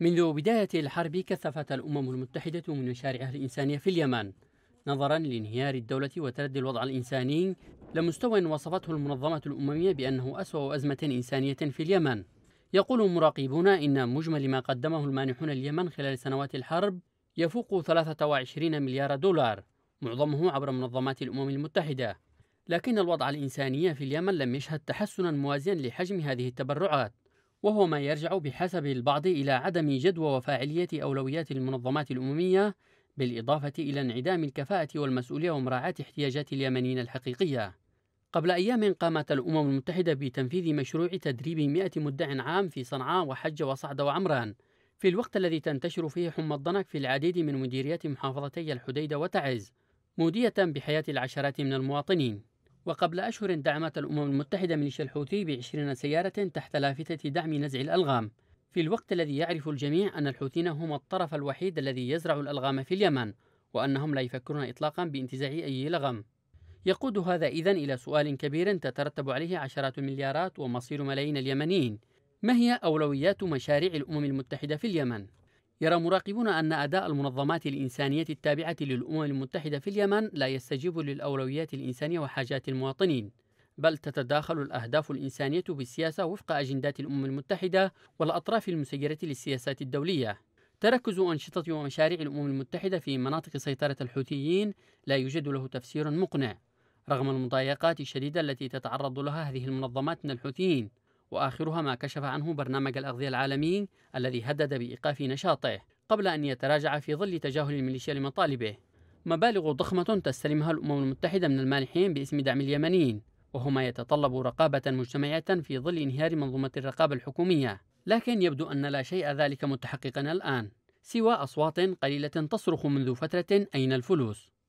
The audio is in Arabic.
منذ بداية الحرب كثفت الأمم المتحدة من مشاريعها الإنسانية في اليمن نظرا لانهيار الدولة وتردي الوضع الإنساني لمستوى وصفته المنظمة الأممية بأنه أسوأ أزمة إنسانية في اليمن يقول مراقبون إن مجمل ما قدمه المانحون اليمن خلال سنوات الحرب يفوق 23 مليار دولار معظمه عبر منظمات الأمم المتحدة لكن الوضع الإنساني في اليمن لم يشهد تحسنا موازيا لحجم هذه التبرعات وهو ما يرجع بحسب البعض إلى عدم جدوى وفاعلية أولويات المنظمات الأممية بالإضافة إلى انعدام الكفاءة والمسؤولية ومراعاة احتياجات اليمنيين الحقيقية قبل أيام قامت الأمم المتحدة بتنفيذ مشروع تدريب 100 مدع عام في صنعاء وحج وصعد وعمران في الوقت الذي تنتشر فيه حمى الضنك في العديد من مديريات محافظتي الحديدة وتعز مودية بحياة العشرات من المواطنين وقبل أشهر دعمت الأمم المتحدة ميليشيا الحوثي بعشرين سيارة تحت لافتة دعم نزع الألغام في الوقت الذي يعرف الجميع أن الحوثيين هم الطرف الوحيد الذي يزرع الألغام في اليمن وأنهم لا يفكرون إطلاقا بانتزاع أي لغم يقود هذا إذن إلى سؤال كبير تترتب عليه عشرات المليارات ومصير ملايين اليمنيين ما هي أولويات مشاريع الأمم المتحدة في اليمن؟ يرى مراقبون أن أداء المنظمات الإنسانية التابعة للأمم المتحدة في اليمن لا يستجيب للأولويات الإنسانية وحاجات المواطنين بل تتداخل الأهداف الإنسانية بالسياسة وفق أجندات الأمم المتحدة والأطراف المسيرة للسياسات الدولية تركز أنشطة ومشاريع الأمم المتحدة في مناطق سيطرة الحوثيين لا يوجد له تفسير مقنع رغم المضايقات الشديدة التي تتعرض لها هذه المنظمات من الحوثيين وآخرها ما كشف عنه برنامج الأغذية العالمي الذي هدد بإيقاف نشاطه قبل أن يتراجع في ظل تجاهل الميليشيا لمطالبه مبالغ ضخمة تستلمها الأمم المتحدة من المانحين باسم دعم اليمنيين وهو ما يتطلب رقابة مجتمعية في ظل انهيار منظومة الرقابة الحكومية لكن يبدو أن لا شيء ذلك متحققا الآن سوى أصوات قليلة تصرخ منذ فترة أين الفلوس